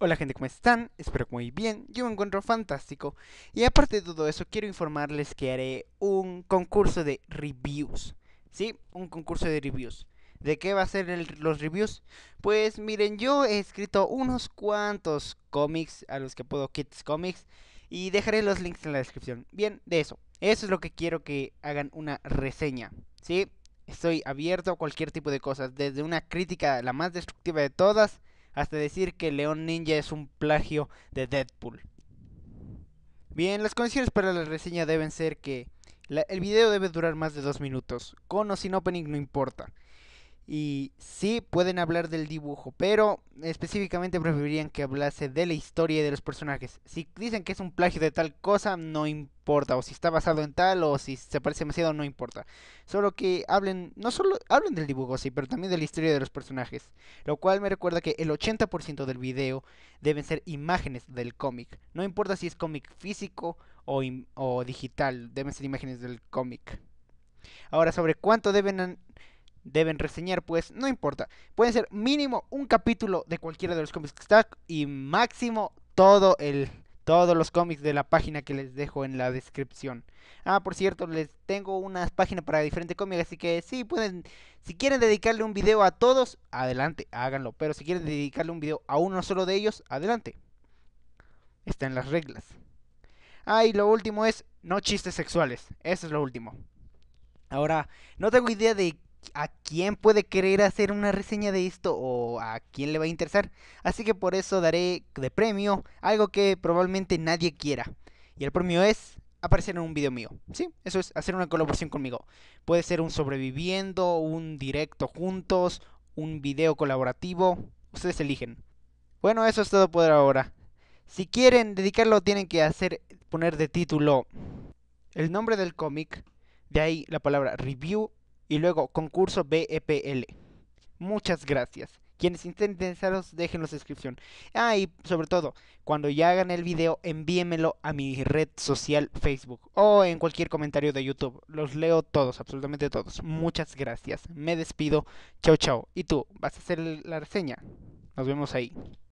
Hola gente, ¿cómo están? Espero que muy bien, yo me encuentro fantástico Y aparte de todo eso, quiero informarles que haré un concurso de reviews ¿Sí? Un concurso de reviews ¿De qué va a ser los reviews? Pues miren, yo he escrito unos cuantos cómics a los que puedo Kids Comics Y dejaré los links en la descripción Bien, de eso Eso es lo que quiero que hagan una reseña ¿Sí? Estoy abierto a cualquier tipo de cosas Desde una crítica la más destructiva de todas hasta decir que León Ninja es un plagio de Deadpool. Bien, las condiciones para la reseña deben ser que el video debe durar más de dos minutos, con o sin opening no importa. Y sí, pueden hablar del dibujo, pero específicamente preferirían que hablase de la historia de los personajes. Si dicen que es un plagio de tal cosa, no importa. O si está basado en tal, o si se parece demasiado, no importa. Solo que hablen, no solo hablen del dibujo, sí, pero también de la historia de los personajes. Lo cual me recuerda que el 80% del video deben ser imágenes del cómic. No importa si es cómic físico o, o digital, deben ser imágenes del cómic. Ahora, sobre cuánto deben deben reseñar, pues no importa. Pueden ser mínimo un capítulo de cualquiera de los cómics que está y máximo todo el todos los cómics de la página que les dejo en la descripción. Ah, por cierto, les tengo unas páginas para diferentes cómics, así que sí, pueden, si quieren dedicarle un video a todos, adelante, háganlo, pero si quieren dedicarle un video a uno solo de ellos, adelante. Está las reglas. Ah, y lo último es, no chistes sexuales, eso es lo último. Ahora, no tengo idea de a quién puede querer hacer una reseña de esto o a quién le va a interesar. Así que por eso daré de premio algo que probablemente nadie quiera. Y el premio es aparecer en un video mío. Sí, eso es hacer una colaboración conmigo. Puede ser un sobreviviendo, un directo juntos, un video colaborativo. Ustedes eligen. Bueno, eso es todo por ahora. Si quieren dedicarlo tienen que hacer poner de título el nombre del cómic, de ahí la palabra review y luego concurso BEPL. Muchas gracias. Quienes estén interesados, déjenlo en descripción. Ah, y sobre todo, cuando ya hagan el video, envíenmelo a mi red social Facebook o en cualquier comentario de YouTube. Los leo todos, absolutamente todos. Muchas gracias. Me despido. Chao, chao. Y tú, ¿vas a hacer la reseña? Nos vemos ahí.